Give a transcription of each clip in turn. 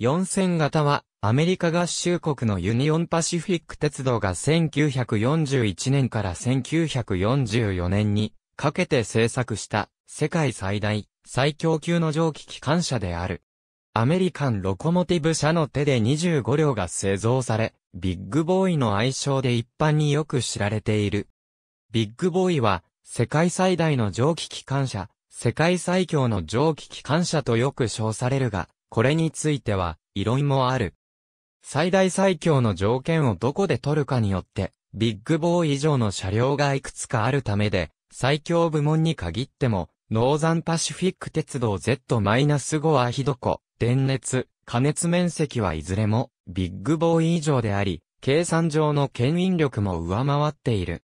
4000型は、アメリカ合衆国のユニオンパシフィック鉄道が1941年から1944年にかけて製作した世界最大、最強級の蒸気機関車である。アメリカンロコモティブ社の手で25両が製造され、ビッグボーイの愛称で一般によく知られている。ビッグボーイは、世界最大の蒸気機関車、世界最強の蒸気機関車とよく称されるが、これについては、異論もある。最大最強の条件をどこで取るかによって、ビッグボーイ以上の車両がいくつかあるためで、最強部門に限っても、ノーザンパシフィック鉄道 Z-5 はひどこ、電熱、加熱面積はいずれも、ビッグボーイ以上であり、計算上の牽引力も上回っている。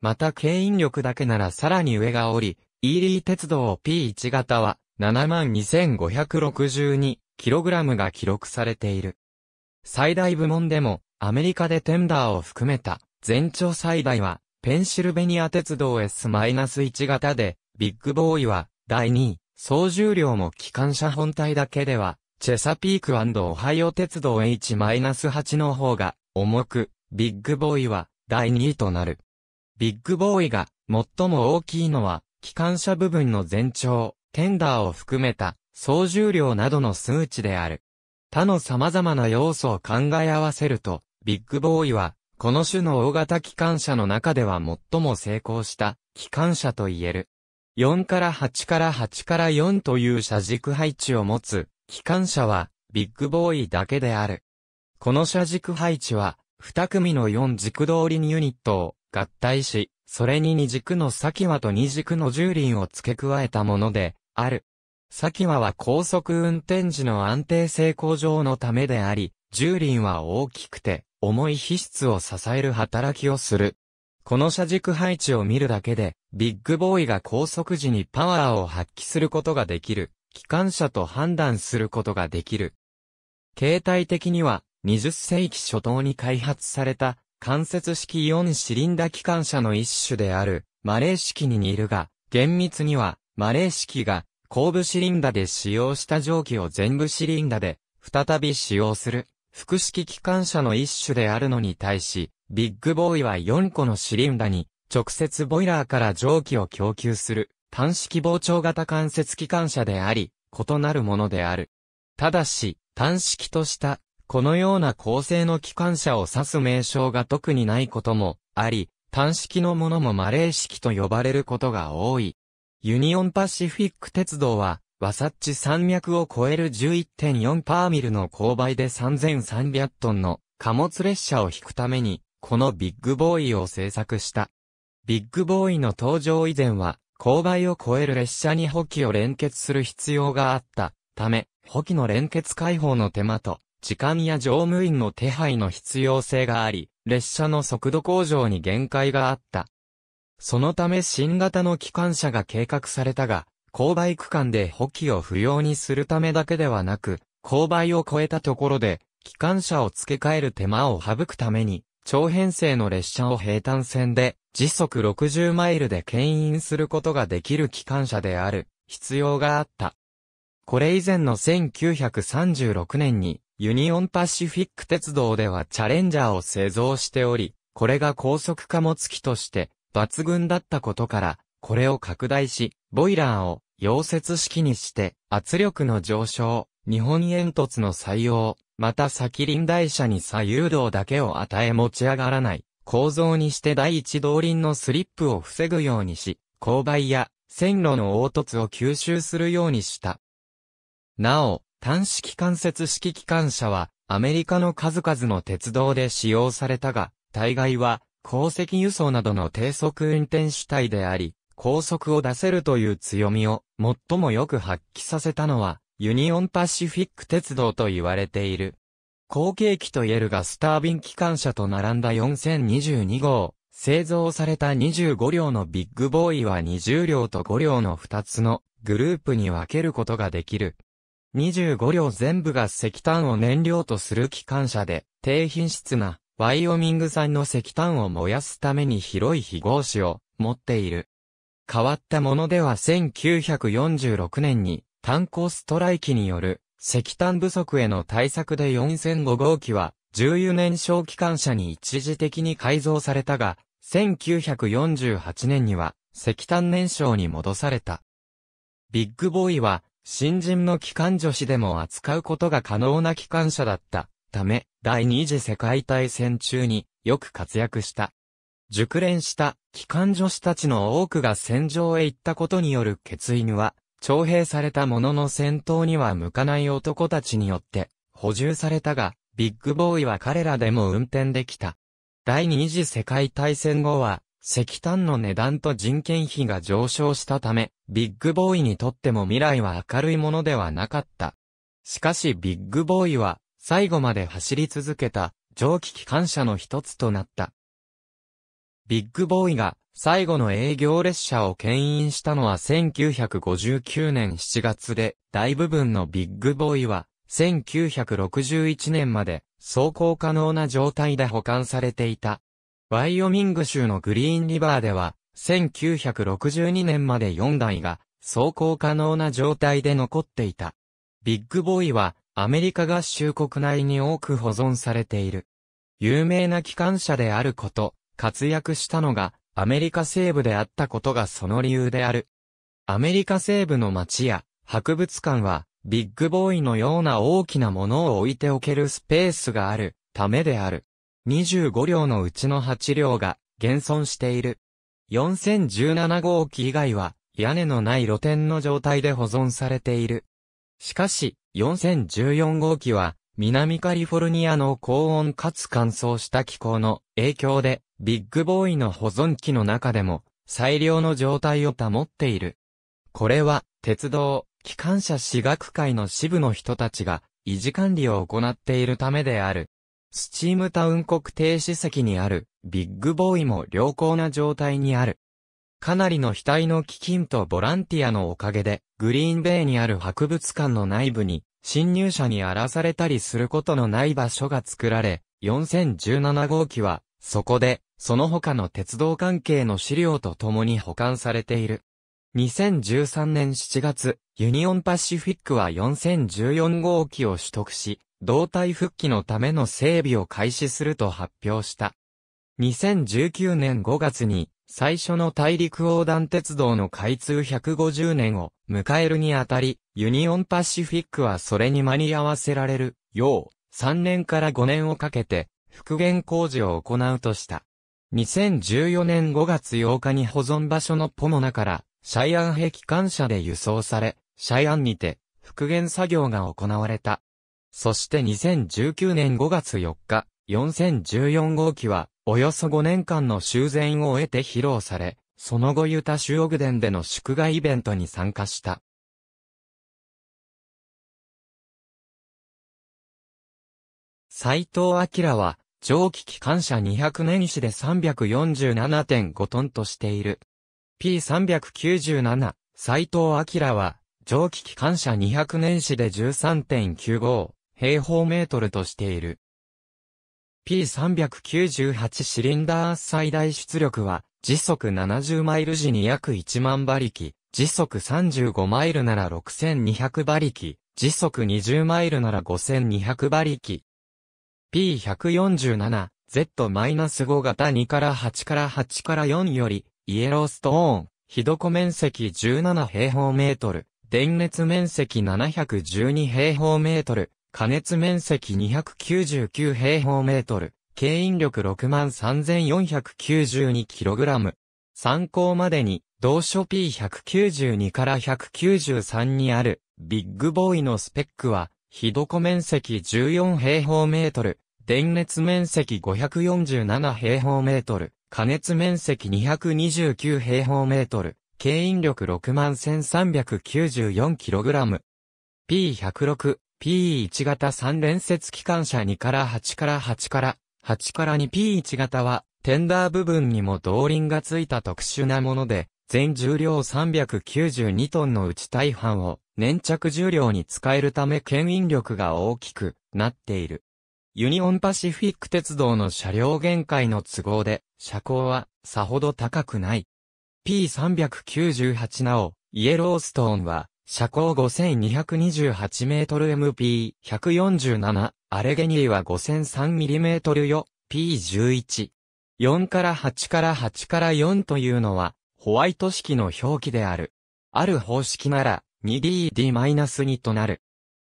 また牽引力だけならさらに上がおり、イーリー鉄道 P1 型は、72,562kg が記録されている。最大部門でも、アメリカでテンダーを含めた、全長最大は、ペンシルベニア鉄道 S-1 型で、ビッグボーイは、第2位、総重量も機関車本体だけでは、チェサピークオハイオ鉄道 H-8 の方が、重く、ビッグボーイは、第2位となる。ビッグボーイが、最も大きいのは、機関車部分の全長、テンダーを含めた、総重量などの数値である。他の様々な要素を考え合わせると、ビッグボーイは、この種の大型機関車の中では最も成功した機関車と言える。4から8から8から4という車軸配置を持つ機関車はビッグボーイだけである。この車軸配置は2組の4軸通りにユニットを合体し、それに2軸の先輪と2軸の重輪を付け加えたもので、ある。サキワは高速運転時の安定性向上のためであり、重輪は大きくて、重い皮質を支える働きをする。この車軸配置を見るだけで、ビッグボーイが高速時にパワーを発揮することができる、機関車と判断することができる。形態的には、20世紀初頭に開発された、関節式4シリンダ機関車の一種である、マレー式に似るが、厳密には、マレー式が後部シリンダで使用した蒸気を全部シリンダで再び使用する複式機関車の一種であるのに対し、ビッグボーイは4個のシリンダに直接ボイラーから蒸気を供給する単式膨張型関節機関車であり、異なるものである。ただし、単式としたこのような構成の機関車を指す名称が特にないこともあり、単式のものもマレー式と呼ばれることが多い。ユニオンパシフィック鉄道は、ワサッチ山脈を超える11.4パーミルの勾配で3300トンの貨物列車を引くために、このビッグボーイを製作した。ビッグボーイの登場以前は、勾配を超える列車に補機を連結する必要があったため、補機の連結開放の手間と、時間や乗務員の手配の必要性があり、列車の速度向上に限界があった。そのため新型の機関車が計画されたが、勾配区間で補給を不要にするためだけではなく、勾配を超えたところで、機関車を付け替える手間を省くために、長編成の列車を平坦線で、時速60マイルで牽引することができる機関車である、必要があった。これ以前の1936年に、ユニオンパシフィック鉄道ではチャレンジャーを製造しており、これが高速貨物機として抜群だったことから、これを拡大し、ボイラーを溶接式にして、圧力の上昇、日本煙突の採用、また先輪台車に左右動だけを与え持ち上がらない、構造にして第一動輪のスリップを防ぐようにし、勾配や線路の凹凸を吸収するようにした。なお、単式関節式機関車は、アメリカの数々の鉄道で使用されたが、大概は、鉱石輸送などの低速運転主体であり、高速を出せるという強みを最もよく発揮させたのは、ユニオンパシフィック鉄道と言われている。後継機と言えるガスタービン機関車と並んだ4022号、製造された25両のビッグボーイは20両と5両の2つのグループに分けることができる。25両全部が石炭を燃料とする機関車で、低品質なワイオミング産の石炭を燃やすために広い非合紙を持っている。変わったものでは1946年に炭鉱ストライキによる石炭不足への対策で4005号機は重油燃焼機関車に一時的に改造されたが、1948年には石炭燃焼に戻された。ビッグボーイは新人の機関女子でも扱うことが可能な機関車だったため、第二次世界大戦中によく活躍した。熟練した機関女子たちの多くが戦場へ行ったことによる意員は、徴兵されたものの戦闘には向かない男たちによって補充されたが、ビッグボーイは彼らでも運転できた。第二次世界大戦後は、石炭の値段と人件費が上昇したため、ビッグボーイにとっても未来は明るいものではなかった。しかしビッグボーイは、最後まで走り続けた蒸気機関車の一つとなった。ビッグボーイが最後の営業列車を牽引したのは1959年7月で、大部分のビッグボーイは1961年まで走行可能な状態で保管されていた。ワイオミング州のグリーンリバーでは、1962年まで4台が走行可能な状態で残っていた。ビッグボーイはアメリカ合衆国内に多く保存されている。有名な機関車であること、活躍したのが、アメリカ西部であったことがその理由である。アメリカ西部の町や、博物館は、ビッグボーイのような大きなものを置いておけるスペースがある、ためである。25両のうちの8両が、現存している。4017号機以外は、屋根のない露店の状態で保存されている。しかし、4014号機は、南カリフォルニアの高温かつ乾燥した気候の影響で、ビッグボーイの保存機の中でも、最良の状態を保っている。これは、鉄道、機関車私学会の支部の人たちが、維持管理を行っているためである。スチームタウン国停止席にある、ビッグボーイも良好な状態にある。かなりの額の基金とボランティアのおかげで、グリーンベイにある博物館の内部に、侵入者に荒らされたりすることのない場所が作られ、4017号機は、そこで、その他の鉄道関係の資料と共に保管されている。2013年7月、ユニオンパシフィックは4014号機を取得し、胴体復帰のための整備を開始すると発表した。2019年5月に最初の大陸横断鉄道の開通150年を迎えるにあたり、ユニオンパシフィックはそれに間に合わせられるよう、3年から5年をかけて復元工事を行うとした。2014年5月8日に保存場所のポモナからシャイアン壁機関車で輸送され、シャイアンにて復元作業が行われた。そして2019年5月4日、4014号機はおよそ5年間の修繕を終えて披露され、その後ユタ州オグデンでの祝賀イベントに参加した。斎藤明は、蒸気機関車200年史で347.5トンとしている。P397、斎藤明は、蒸気機関車200年史で13.95平方メートルとしている。P398 シリンダー最大出力は、時速70マイル時に約1万馬力、時速35マイルなら6200馬力、時速20マイルなら5200馬力。P147、Z-5 型2から8から8から4より、イエローストーン、ひどこ面積17平方メートル、電熱面積712平方メートル、加熱面積299平方メートル、経引力 63,492kg。参考までに、同書 P192 から193にある、ビッグボーイのスペックは、火床面積14平方メートル、電熱面積547平方メートル、加熱面積229平方メートル、経引力 61,394kg。P106 P1 型3連接機関車2から8から8から8から 2P1 型はテンダー部分にも動輪がついた特殊なもので全重量392トンのうち大半を粘着重量に使えるため牽引力が大きくなっている。ユニオンパシフィック鉄道の車両限界の都合で車高はさほど高くない。P398 なおイエローストーンは車高5228メートル MP147、アレゲニーは5003ミリメートルよ、P11。4から8から8から4というのは、ホワイト式の表記である。ある方式なら、2DD-2 となる。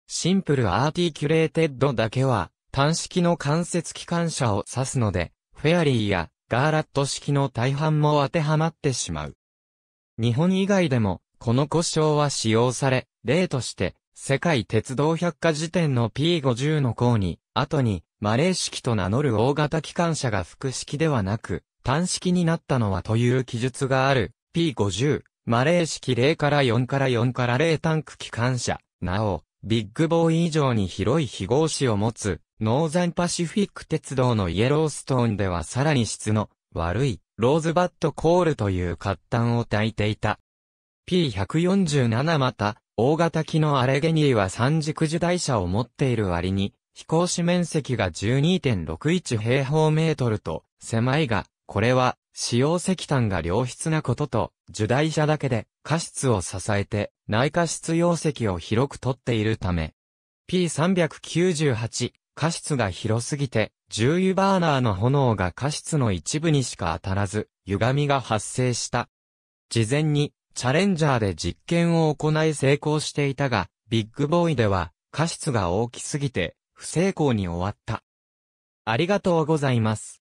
シンプルアーティキュレーテッドだけは、単式の関節機関車を指すので、フェアリーやガーラット式の大半も当てはまってしまう。日本以外でも、この故障は使用され、例として、世界鉄道百科事典の P50 の項に、後に、マレー式と名乗る大型機関車が複式ではなく、単式になったのはという記述がある。P50、マレー式0から4から4から0タンク機関車。なお、ビッグボーイ以上に広い非合詞を持つ、ノーザンパシフィック鉄道のイエローストーンではさらに質の悪い、ローズバットコールという活端を焚いていた。P147 また、大型機のアレゲニーは三軸受台車を持っている割に、飛行士面積が12.61平方メートルと、狭いが、これは、使用石炭が良質なことと、受台車だけで、過失を支えて、内過失容積を広く取っているため、P398、過失が広すぎて、重油バーナーの炎が過失の一部にしか当たらず、歪みが発生した。事前に、チャレンジャーで実験を行い成功していたが、ビッグボーイでは過失が大きすぎて不成功に終わった。ありがとうございます。